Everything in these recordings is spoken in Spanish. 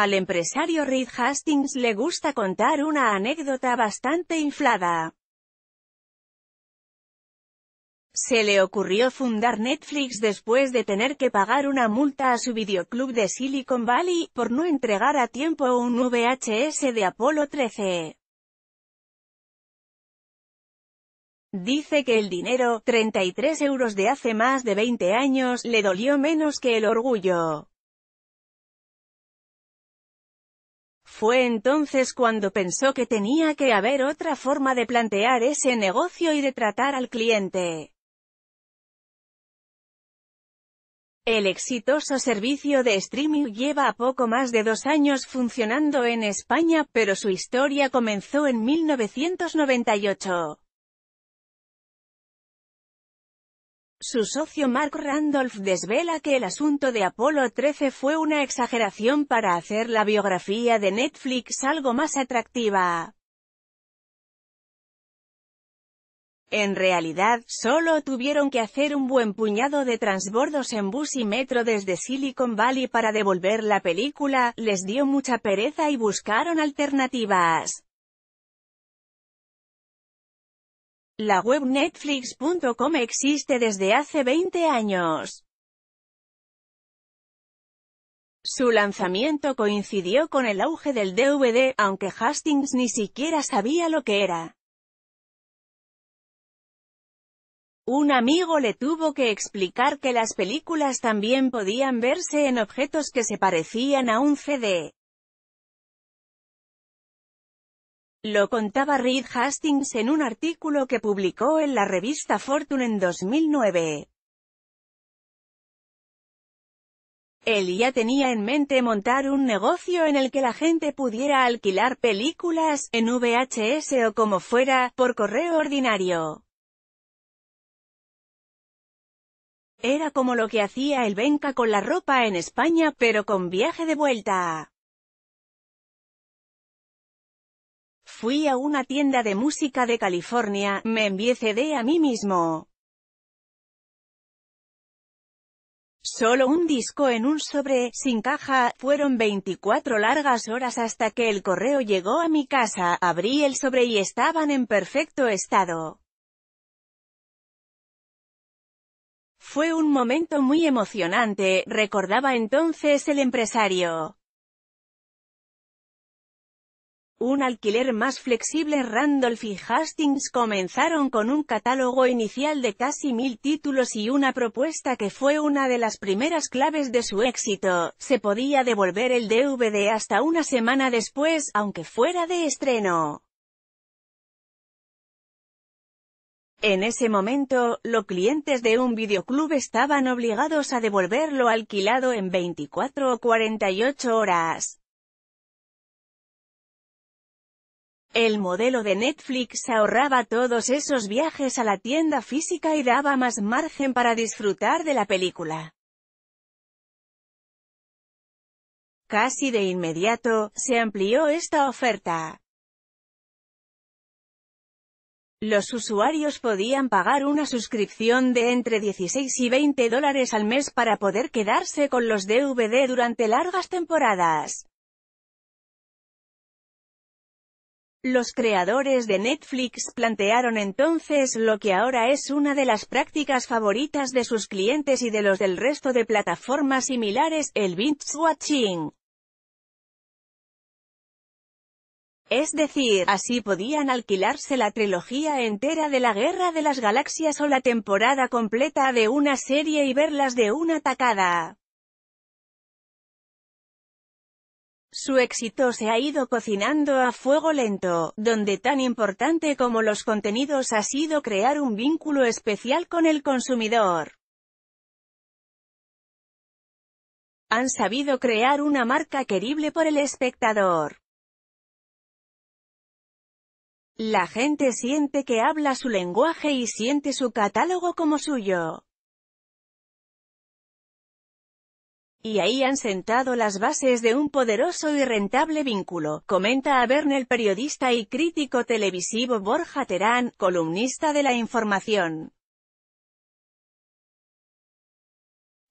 Al empresario Reed Hastings le gusta contar una anécdota bastante inflada. Se le ocurrió fundar Netflix después de tener que pagar una multa a su videoclub de Silicon Valley, por no entregar a tiempo un VHS de Apolo 13. Dice que el dinero, 33 euros de hace más de 20 años, le dolió menos que el orgullo. Fue entonces cuando pensó que tenía que haber otra forma de plantear ese negocio y de tratar al cliente. El exitoso servicio de streaming lleva poco más de dos años funcionando en España, pero su historia comenzó en 1998. Su socio Mark Randolph desvela que el asunto de Apolo 13 fue una exageración para hacer la biografía de Netflix algo más atractiva. En realidad, solo tuvieron que hacer un buen puñado de transbordos en bus y metro desde Silicon Valley para devolver la película, les dio mucha pereza y buscaron alternativas. La web Netflix.com existe desde hace 20 años. Su lanzamiento coincidió con el auge del DVD, aunque Hastings ni siquiera sabía lo que era. Un amigo le tuvo que explicar que las películas también podían verse en objetos que se parecían a un CD. Lo contaba Reed Hastings en un artículo que publicó en la revista Fortune en 2009. Él ya tenía en mente montar un negocio en el que la gente pudiera alquilar películas, en VHS o como fuera, por correo ordinario. Era como lo que hacía el Benca con la ropa en España, pero con viaje de vuelta. Fui a una tienda de música de California, me envié CD a mí mismo. Solo un disco en un sobre, sin caja, fueron 24 largas horas hasta que el correo llegó a mi casa, abrí el sobre y estaban en perfecto estado. Fue un momento muy emocionante, recordaba entonces el empresario un alquiler más flexible Randolph y Hastings comenzaron con un catálogo inicial de casi mil títulos y una propuesta que fue una de las primeras claves de su éxito, se podía devolver el DVD hasta una semana después, aunque fuera de estreno. En ese momento, los clientes de un videoclub estaban obligados a devolverlo alquilado en 24 o 48 horas. El modelo de Netflix ahorraba todos esos viajes a la tienda física y daba más margen para disfrutar de la película. Casi de inmediato, se amplió esta oferta. Los usuarios podían pagar una suscripción de entre 16 y 20 dólares al mes para poder quedarse con los DVD durante largas temporadas. Los creadores de Netflix plantearon entonces lo que ahora es una de las prácticas favoritas de sus clientes y de los del resto de plataformas similares, el binge watching. Es decir, así podían alquilarse la trilogía entera de la Guerra de las Galaxias o la temporada completa de una serie y verlas de una tacada. Su éxito se ha ido cocinando a fuego lento, donde tan importante como los contenidos ha sido crear un vínculo especial con el consumidor. Han sabido crear una marca querible por el espectador. La gente siente que habla su lenguaje y siente su catálogo como suyo. Y ahí han sentado las bases de un poderoso y rentable vínculo, comenta a Verne el periodista y crítico televisivo Borja Terán, columnista de La Información.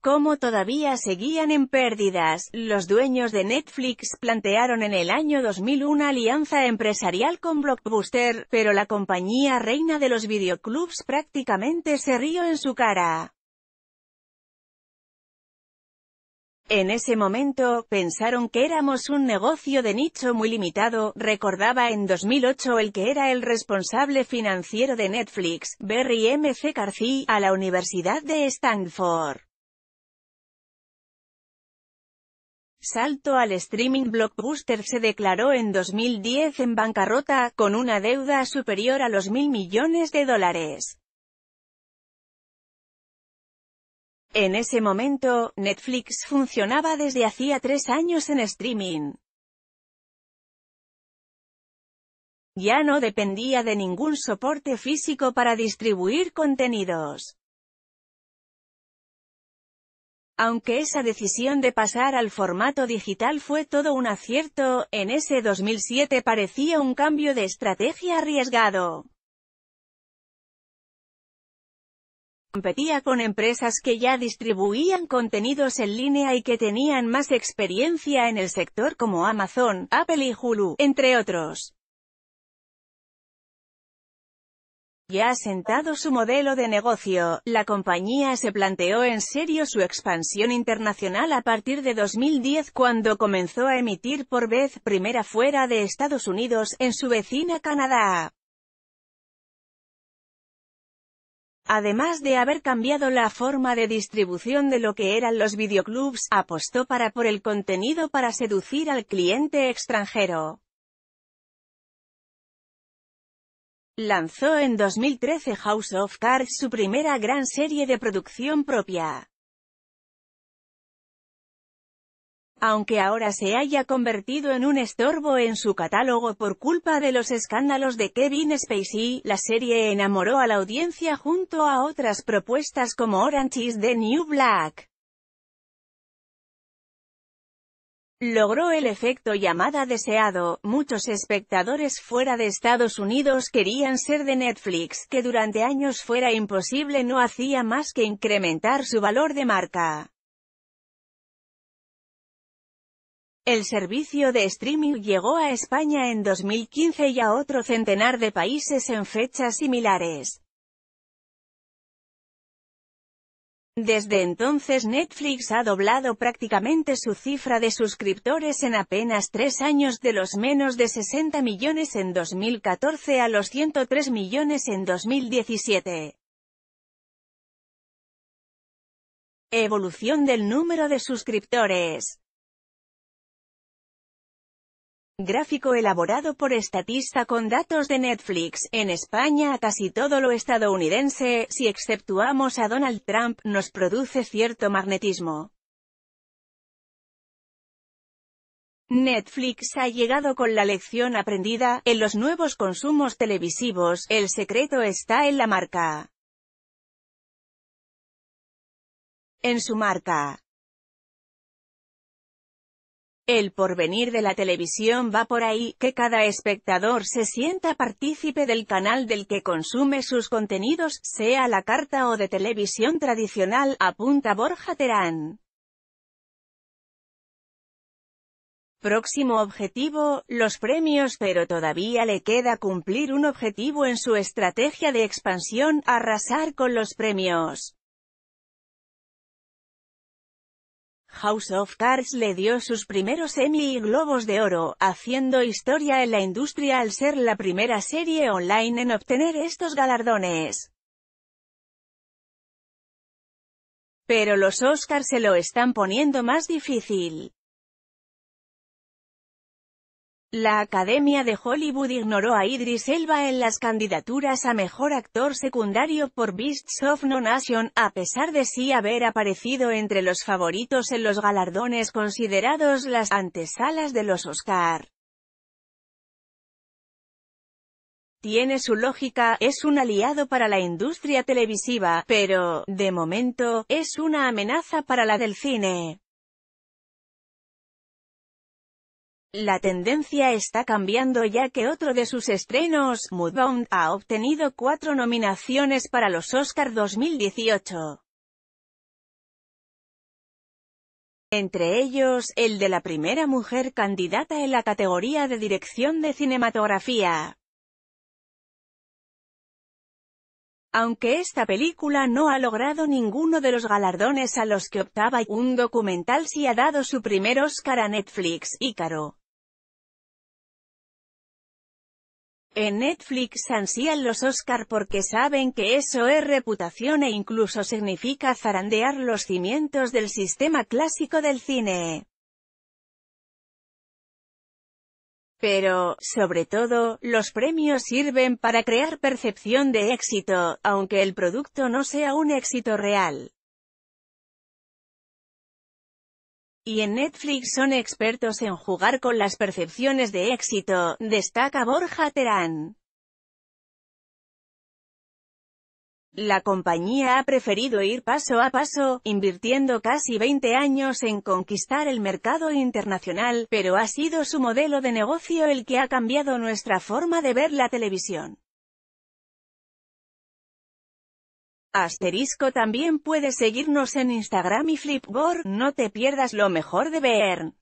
Como todavía seguían en pérdidas, los dueños de Netflix plantearon en el año 2000 una alianza empresarial con Blockbuster, pero la compañía reina de los videoclubs prácticamente se rió en su cara. En ese momento, pensaron que éramos un negocio de nicho muy limitado, recordaba en 2008 el que era el responsable financiero de Netflix, Barry M. C. García, a la Universidad de Stanford. Salto al streaming Blockbuster se declaró en 2010 en bancarrota, con una deuda superior a los mil millones de dólares. En ese momento, Netflix funcionaba desde hacía tres años en streaming. Ya no dependía de ningún soporte físico para distribuir contenidos. Aunque esa decisión de pasar al formato digital fue todo un acierto, en ese 2007 parecía un cambio de estrategia arriesgado. competía con empresas que ya distribuían contenidos en línea y que tenían más experiencia en el sector como Amazon, Apple y Hulu, entre otros. Ya sentado su modelo de negocio, la compañía se planteó en serio su expansión internacional a partir de 2010 cuando comenzó a emitir por vez primera fuera de Estados Unidos, en su vecina Canadá. Además de haber cambiado la forma de distribución de lo que eran los videoclubs, apostó para por el contenido para seducir al cliente extranjero. Lanzó en 2013 House of Cards su primera gran serie de producción propia. aunque ahora se haya convertido en un estorbo en su catálogo por culpa de los escándalos de Kevin Spacey, la serie enamoró a la audiencia junto a otras propuestas como Orange is the New Black. Logró el efecto llamada deseado, muchos espectadores fuera de Estados Unidos querían ser de Netflix, que durante años fuera imposible no hacía más que incrementar su valor de marca. El servicio de streaming llegó a España en 2015 y a otro centenar de países en fechas similares. Desde entonces Netflix ha doblado prácticamente su cifra de suscriptores en apenas tres años de los menos de 60 millones en 2014 a los 103 millones en 2017. Evolución del número de suscriptores Gráfico elaborado por Estatista con datos de Netflix, en España a casi todo lo estadounidense, si exceptuamos a Donald Trump, nos produce cierto magnetismo. Netflix ha llegado con la lección aprendida, en los nuevos consumos televisivos, el secreto está en la marca. En su marca. El porvenir de la televisión va por ahí, que cada espectador se sienta partícipe del canal del que consume sus contenidos, sea la carta o de televisión tradicional, apunta Borja Terán. Próximo objetivo, los premios pero todavía le queda cumplir un objetivo en su estrategia de expansión, arrasar con los premios. House of Cards le dio sus primeros Emmy y Globos de Oro, haciendo historia en la industria al ser la primera serie online en obtener estos galardones. Pero los Oscars se lo están poniendo más difícil. La Academia de Hollywood ignoró a Idris Elba en las candidaturas a Mejor Actor Secundario por Beasts of No Nation, a pesar de sí haber aparecido entre los favoritos en los galardones considerados las antesalas de los Oscar. Tiene su lógica, es un aliado para la industria televisiva, pero, de momento, es una amenaza para la del cine. La tendencia está cambiando ya que otro de sus estrenos, Mudbound, ha obtenido cuatro nominaciones para los Oscar 2018. Entre ellos, el de la primera mujer candidata en la categoría de dirección de cinematografía. Aunque esta película no ha logrado ninguno de los galardones a los que optaba, un documental sí ha dado su primer Oscar a Netflix, Ícaro. En Netflix ansían los Oscar porque saben que eso es reputación e incluso significa zarandear los cimientos del sistema clásico del cine. Pero, sobre todo, los premios sirven para crear percepción de éxito, aunque el producto no sea un éxito real. y en Netflix son expertos en jugar con las percepciones de éxito, destaca Borja Terán. La compañía ha preferido ir paso a paso, invirtiendo casi 20 años en conquistar el mercado internacional, pero ha sido su modelo de negocio el que ha cambiado nuestra forma de ver la televisión. Asterisco también puedes seguirnos en Instagram y Flipboard, no te pierdas lo mejor de Bern.